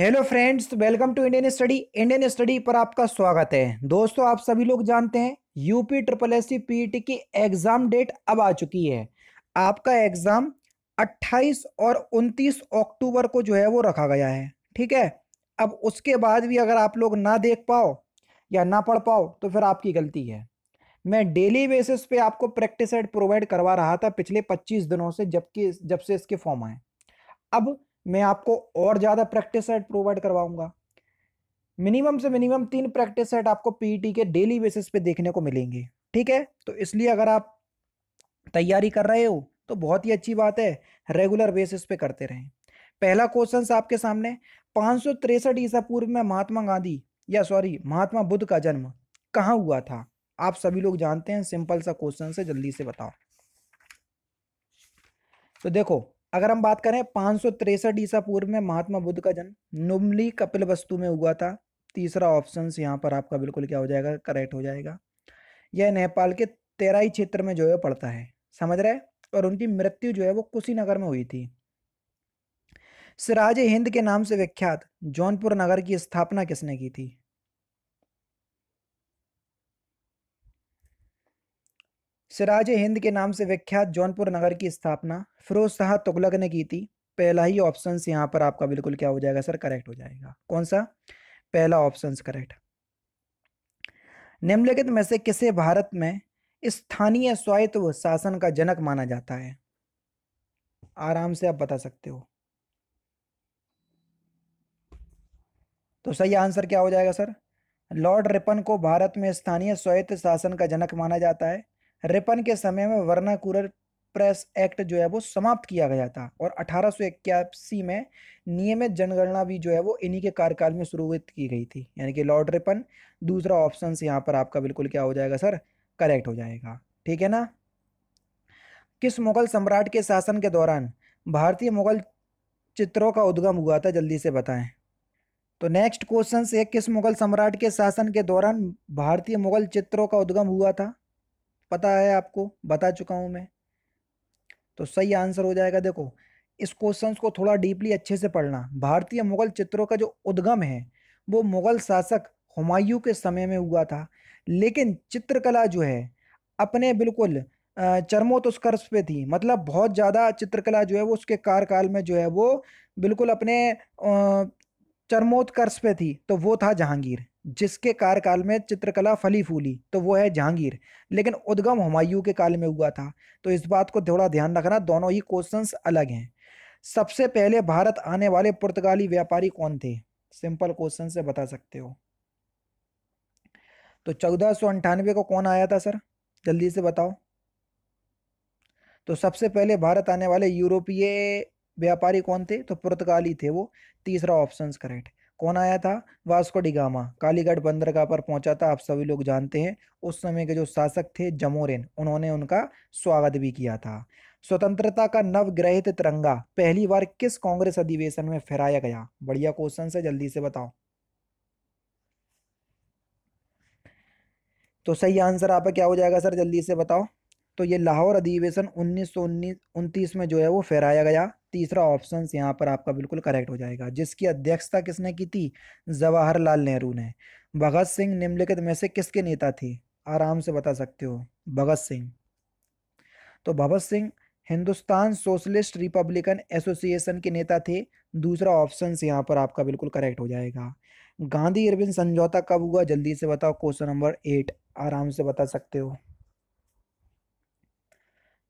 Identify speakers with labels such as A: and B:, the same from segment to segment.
A: hello friends welcome to Indian study Indian study पर आपका स्वागत है दोस्तों आप सभी लोग जानते हैं UP triple S C T की एग्जाम डेट अब आ चुकी है आपका एग्जाम 28 और 29 अक्टूबर को जो है वो रखा गया है ठीक है अब उसके बाद भी अगर आप लोग ना देख पाओ या ना पढ़ पाओ तो फिर आपकी गलती है मैं डेली बेसिस पे आपको प्रैक्टिस एड प्रोवाइड करवा रहा था पिछले 25 दिनों से जबकि जब से इसके फॉर्म आए अब मैं आपको और ज़्यादा प्रैक्टिस सेट प्रोवाइड करवाऊंगा मिनिमम से मिनिमम तीन प्रैक्टिस सेट आपको पीटी e के डेली बेसिस पे देखने को मिलेंगे ठीक है तो इसलिए अगर आप तैयारी कर रहे हो तो बहुत ही अच्छी बात है रेगुलर बेसिस पे करते रहें पहला क्वेश्चन आपके सामने पाँच सौ तिरसठ ईसा पूर्व में महात्मा गांधी या सॉरी महात्मा बुद्ध का जन्म कहाँ हुआ था आप सभी लोग जानते हैं सिंपल सा क्वेश्चन से जल्दी से बताओ तो देखो अगर हम बात करें पाँच सौ तिरसठ ईसा पूर्व में महात्मा बुद्ध का जन्म नुमली कपिल वस्तु में हुआ था तीसरा ऑप्शन यहाँ पर आपका बिल्कुल क्या हो जाएगा करेक्ट हो जाएगा यह नेपाल के तेराई क्षेत्र में जो है पड़ता है समझ रहे और उनकी मृत्यु जो है वो कुशीनगर में हुई थी सिराज हिंद के नाम से विख्यात जौनपुर नगर की स्थापना किसने की थी सिराज हिंद के नाम से विख्यात जौनपुर नगर की स्थापना फिरोज शाह तुगलक ने की थी पहला ही ऑप्शन यहाँ पर आपका बिल्कुल क्या हो जाएगा सर करेक्ट हो जाएगा कौन सा पहला ऑप्शन करेक्ट निम्नलिखित में से किसे भारत में स्थानीय स्वायत्व शासन का जनक माना जाता है आराम से आप बता सकते हो तो सही आंसर क्या हो जाएगा सर लॉर्ड रिपन को भारत में स्थानीय स्वायत्त शासन का जनक माना जाता है रिपन के समय में वर्नाकुलर प्रेस एक्ट जो है वो समाप्त किया गया था और अठारह में नियमित जनगणना भी जो है वो इन्हीं के कार्यकाल में शुरू की गई थी यानी कि लॉर्ड रिपन दूसरा ऑप्शन यहाँ पर आपका बिल्कुल क्या हो जाएगा सर करेक्ट हो जाएगा ठीक है ना किस मुगल सम्राट के शासन के दौरान भारतीय मुगल चित्रों का उद्गम हुआ था जल्दी से बताएं तो नेक्स्ट क्वेश्चन है किस मुगल सम्राट के शासन के दौरान भारतीय मुगल चित्रों का उद्गम हुआ था पता है आपको बता चुका हूँ मैं तो सही आंसर हो जाएगा देखो इस क्वेश्चन को थोड़ा डीपली अच्छे से पढ़ना भारतीय मुगल चित्रों का जो उद्गम है वो मुगल शासक हुमायूं के समय में हुआ था लेकिन चित्रकला जो है अपने बिल्कुल चरमोत्कर्ष तो पे थी मतलब बहुत ज़्यादा चित्रकला जो है वो उसके कार्यकाल में जो है वो बिल्कुल अपने चरमोत्कर्ष पे थी तो वो था जहांगीर जिसके कार्यकाल में चित्रकला फली फूली तो वो है जहांगीर लेकिन उद्गम हुमायूं के काल में हुआ था तो इस बात को थोड़ा ध्यान रखना दोनों ही क्वेश्चंस अलग हैं सबसे पहले भारत आने वाले पुर्तगाली व्यापारी कौन थे सिंपल क्वेश्चन से बता सकते हो तो चौदह सौ अंठानवे को कौन आया था सर जल्दी से बताओ तो सबसे पहले भारत आने वाले यूरोपीय व्यापारी कौन थे तो पुर्तगाली थे वो तीसरा ऑप्शन करेक्ट कौन आया था वास्को डिगामा कालीगढ़ बंदरगाह पर पहुंचा था आप सभी लोग जानते हैं उस समय के जो शासक थे जमोरेन उन्होंने उनका स्वागत भी किया था स्वतंत्रता का नवग्रहित तिरंगा पहली बार किस कांग्रेस अधिवेशन में फहराया गया बढ़िया क्वेश्चन से जल्दी से बताओ तो सही आंसर आपका क्या हो जाएगा सर जल्दी से बताओ तो ये लाहौर अधिवेशन उन्नीस सौ उन्नीस में जो है वो फहराया गया तीसरा ऑप्शन यहाँ पर आपका बिल्कुल करेक्ट हो जाएगा जिसकी अध्यक्षता किसने की थी जवाहरलाल नेहरू ने भगत सिंह निम्नलिखित में से किसके नेता थे आराम से बता सकते हो भगत सिंह तो Bhagat Singh Hindustan Socialist Republican Association के नेता थे दूसरा ऑप्शन यहाँ पर आपका बिल्कुल करेक्ट हो जाएगा गांधी अरविंद समझौता कब हुआ जल्दी से बताओ क्वेश्चन नंबर एट आराम से बता सकते हो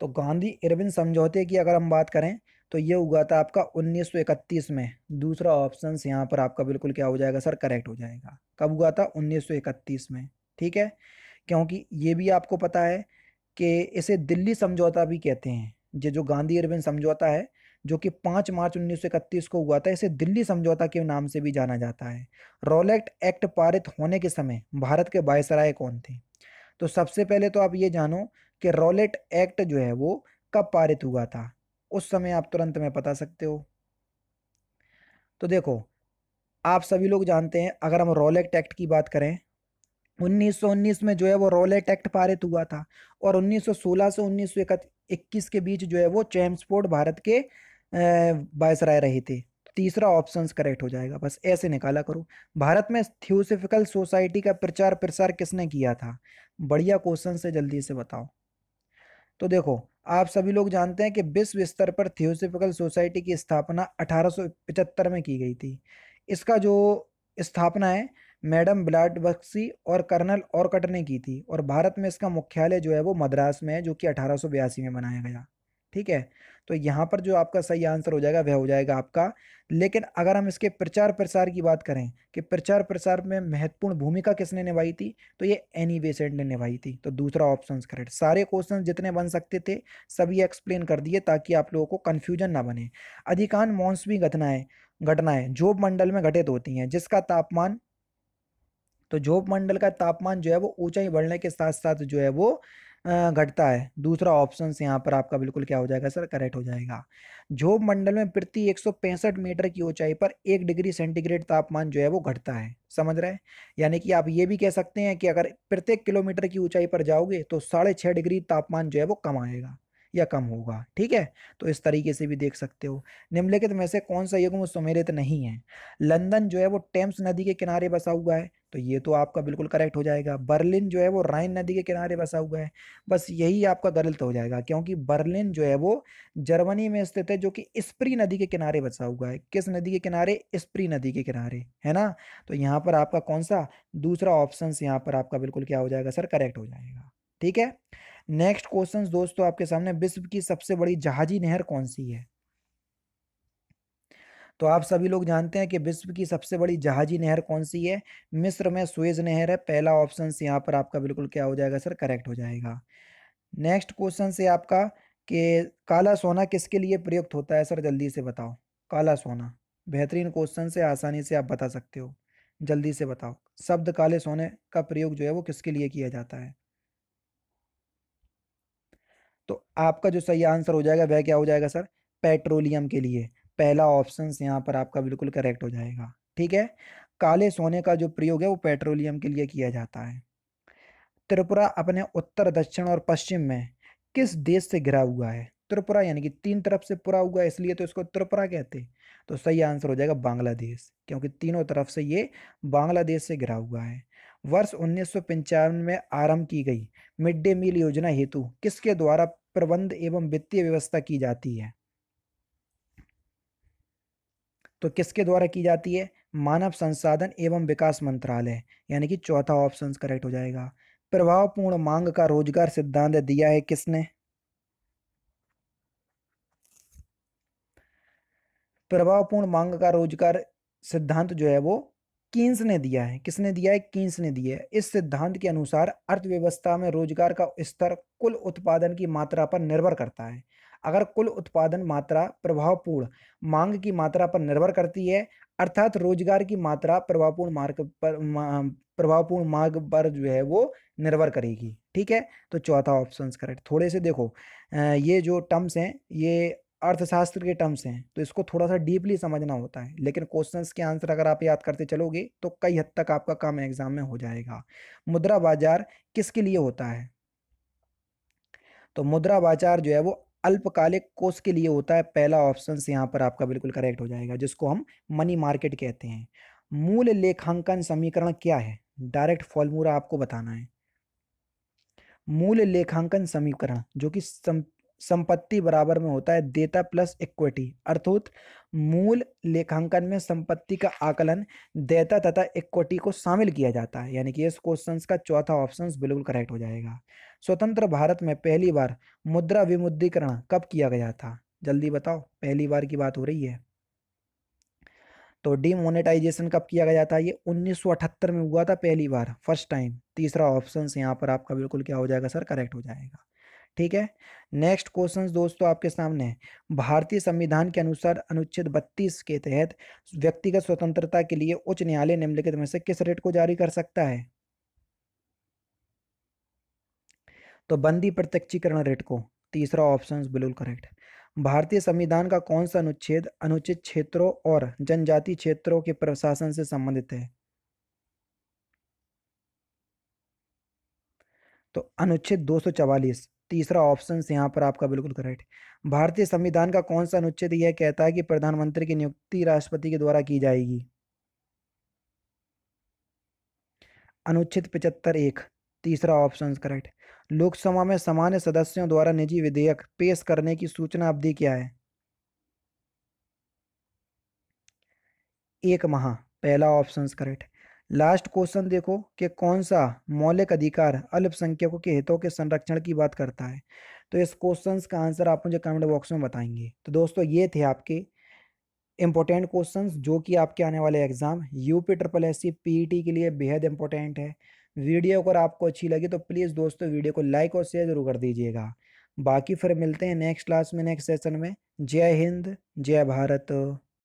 A: तो गांधी इरविन समझौते की अगर हम बात करें तो ये हुआ था आपका 1931 में दूसरा ऑप्शन यहाँ पर आपका बिल्कुल क्या हो जाएगा सर करेक्ट हो जाएगा कब हुआ था 1931 में ठीक है क्योंकि ये भी आपको पता है कि इसे दिल्ली समझौता भी कहते हैं ये जो गांधी इरविन समझौता है जो कि 5 मार्च 1931 को हुआ था इसे दिल्ली समझौता के नाम से भी जाना जाता है रोलेक्ट एक्ट पारित होने के समय भारत के बायसराय कौन थे तो सबसे पहले तो आप ये जानो कि रॉलेट एक्ट जो है वो कब पारित हुआ था उस समय आप तुरंत में बता सकते हो तो देखो आप सभी लोग जानते हैं अगर हम रॉलेट एक्ट की बात करें 1919 में जो है वो रॉलेट एक्ट पारित हुआ था और 1916 से 1921 के बीच जो है वो चैम्सपोर्ट भारत के वायसराय रहे थे तीसरा ऑप्शन करेक्ट हो जाएगा बस ऐसे निकाला करो भारत में थियोसफिकल सोसाइटी का प्रचार प्रसार किसने किया था बढ़िया क्वेश्चन से जल्दी से बताओ तो देखो आप सभी लोग जानते हैं कि विश्व स्तर पर थियोसिफिकल सोसाइटी की स्थापना 1875 में की गई थी इसका जो स्थापना है मैडम ब्लाड बक्सी और कर्नल और ने की थी और भारत में इसका मुख्यालय जो है वो मद्रास में है जो कि अठारह में बनाया गया ठीक है तो यहाँ पर जो आपका सही आंसर हो जाएगा वह हो जाएगा आपका लेकिन अगर हम इसके प्रचार प्रसार की बात करें कि प्रचार प्रसार में महत्वपूर्ण भूमिका किसने निभाई थी तो ये एनी बेसेंट ने निभाई थी तो दूसरा ऑप्शन करेक्ट सारे क्वेश्चन जितने बन सकते थे सभी एक्सप्लेन कर दिए ताकि आप लोगों को कन्फ्यूजन ना बने अधिकांश मौसमी घटनाएं घटनाएं जो मंडल में घटित होती हैं जिसका तापमान तो जोब मंडल का तापमान जो है वो ऊंचाई बढ़ने के साथ साथ जो है वो घटता है दूसरा ऑप्शन यहाँ पर आपका बिल्कुल क्या हो जाएगा सर करेक्ट हो जाएगा झोप मंडल में प्रति एक मीटर की ऊंचाई पर एक डिग्री सेंटीग्रेड तापमान जो है वो घटता है समझ रहे हैं यानी कि आप ये भी कह सकते हैं कि अगर प्रत्येक किलोमीटर की ऊंचाई पर जाओगे तो साढ़े छः डिग्री तापमान जो है वो कम आएगा या कम होगा ठीक है तो इस तरीके से भी देख सकते हो निम्नलिखित में से कौन सा युग्म सुमेलित नहीं है लंदन जो है वो टेम्स नदी के किनारे बसा हुआ है तो ये तो आपका बिल्कुल करेक्ट हो जाएगा बर्लिन जो है वो राइन नदी के किनारे बसा हुआ है बस यही आपका गलत हो जाएगा क्योंकि बर्लिन जो है वो जर्मनी में स्थित है जो कि स्प्री नदी के किनारे बसा हुआ है किस नदी के किनारे स्प्री नदी के किनारे है ना तो यहाँ पर आपका कौन सा दूसरा ऑप्शन यहाँ पर आपका बिल्कुल क्या हो जाएगा सर करेक्ट हो जाएगा ठीक है नेक्स्ट क्वेश्चन दोस्तों आपके सामने विश्व की सबसे बड़ी जहाजी नहर कौन सी है तो आप सभी लोग जानते हैं कि विश्व की सबसे बड़ी जहाजी नहर कौन सी है मिस्र में सुएज नहर है पहला ऑप्शन यहाँ पर आपका बिल्कुल क्या हो जाएगा सर करेक्ट हो जाएगा नेक्स्ट क्वेश्चन से आपका कि काला सोना किसके लिए प्रयुक्त होता है सर जल्दी से बताओ काला सोना बेहतरीन क्वेश्चन से आसानी से आप बता सकते हो जल्दी से बताओ शब्द काले सोने का प्रयोग जो है वो किसके लिए किया जाता है तो आपका जो सही आंसर हो जाएगा वह क्या हो जाएगा सर पेट्रोलियम के लिए पहला ऑप्शन यहाँ पर आपका बिल्कुल करेक्ट हो जाएगा ठीक है काले सोने का जो प्रयोग है वो पेट्रोलियम के लिए किया जाता है त्रिपुरा अपने उत्तर दक्षिण और पश्चिम में किस देश से घिरा हुआ है त्रिपुरा यानी कि तीन तरफ से पूरा हुआ है इसलिए तो इसको त्रिपुरा कहते हैं तो सही आंसर हो जाएगा बांग्लादेश क्योंकि तीनों तरफ से ये बांग्लादेश से घिरा हुआ है वर्ष उन्नीस में आरंभ की गई मिड डे मील योजना हेतु किसके द्वारा प्रबंध एवं वित्तीय व्यवस्था की जाती है तो किसके द्वारा की जाती है मानव संसाधन एवं विकास मंत्रालय यानी कि चौथा ऑप्शन करेक्ट हो जाएगा प्रभावपूर्ण मांग का रोजगार सिद्धांत दिया है किसने प्रभावपूर्ण मांग का रोजगार सिद्धांत जो है वो कीन्स ने दिया है किसने दिया है कीन्स ने दिया है इस सिद्धांत के अनुसार अर्थव्यवस्था में रोजगार का स्तर कुल उत्पादन की मात्रा पर निर्भर करता है अगर कुल उत्पादन मात्रा प्रभावपूर्ण मांग की मात्रा पर निर्भर करती है अर्थात रोजगार की मात्रा प्रभावपूर्ण मार्ग पर प्रभावपूर्ण मार्ग पर जो है वो निर्भर करेगी ठीक है तो चौथा ऑप्शन करेक्ट थोड़े से देखो ये जो टर्म्स हैं ये अर्थशास्त्र के टर्म्स हैं तो इसको थोड़ा सा डीपली समझना होता है लेकिन क्वेश्चंस के आंसर अगर आप याद करते चलोगे तो कई हद तक आपका काम एग्जाम में हो जाएगा मुद्रा बाजार किसके लिए होता है तो मुद्रा बाजार जो है वो अल्पकालिक कोष के लिए होता है पहला ऑप्शन यहाँ पर आपका बिल्कुल करेक्ट हो जाएगा जिसको हम मनी मार्केट कहते हैं मूल लेखांकन समीकरण क्या है डायरेक्ट फॉर्मूला आपको बताना है मूल लेखांकन समीकरण जो कि संपत्ति बराबर में होता है देता प्लस इक्विटी अर्थात मूल लेखांकन में संपत्ति का आकलन देता तथा इक्विटी को शामिल किया जाता है यानी कि इस क्वेश्चन का चौथा ऑप्शन बिल्कुल करेक्ट हो जाएगा स्वतंत्र भारत में पहली बार मुद्रा विमुद्रीकरण कब किया गया था जल्दी बताओ पहली बार की बात हो रही है तो डीमोनेटाइजेशन कब किया गया था ये 1978 में हुआ था पहली बार फर्स्ट टाइम तीसरा ऑप्शन यहाँ पर आपका बिल्कुल क्या हो जाएगा सर करेक्ट हो जाएगा ठीक है नेक्स्ट क्वेश्चन दोस्तों आपके सामने है भारतीय संविधान के अनुसार अनुच्छेद 32 के तहत व्यक्तिगत स्वतंत्रता के लिए उच्च न्यायालय निम्नलिखित में से किस रेट को जारी कर सकता है तो बंदी प्रत्यक्षीकरण रेट को तीसरा ऑप्शन बिल्कुल करेक्ट भारतीय संविधान का कौन सा अनुच्छेद अनुचित क्षेत्रों और जनजाति क्षेत्रों के प्रशासन से संबंधित है तो अनुच्छेद दो तीसरा ऑप्शन यहाँ पर आपका बिल्कुल करेक्ट भारतीय संविधान का कौन सा अनुच्छेद यह कहता है कि प्रधानमंत्री की नियुक्ति राष्ट्रपति के द्वारा की जाएगी अनुच्छेद पचहत्तर एक तीसरा ऑप्शन करेक्ट लोकसभा में सामान्य सदस्यों द्वारा निजी विधेयक पेश करने की सूचना अवधि क्या है एक माह पहला ऑप्शन करेक्ट लास्ट क्वेश्चन देखो कि कौन सा मौलिक अधिकार अल्पसंख्यकों के हितों के संरक्षण की बात करता है तो इस क्वेश्चन का आंसर आप मुझे कमेंट बॉक्स में बताएंगे तो दोस्तों ये थे आपके इंपॉर्टेंट क्वेश्चन जो कि आपके आने वाले exam U P triple S C P T के लिए बेहद इंपॉर्टेंट है वीडियो अगर आपको अच्छी लगी तो प्लीज़ दोस्तों वीडियो को लाइक और शेयर जरूर कर दीजिएगा बाकी फिर मिलते हैं नेक्स्ट क्लास में नेक्स्ट सेशन में जय हिंद जय भारत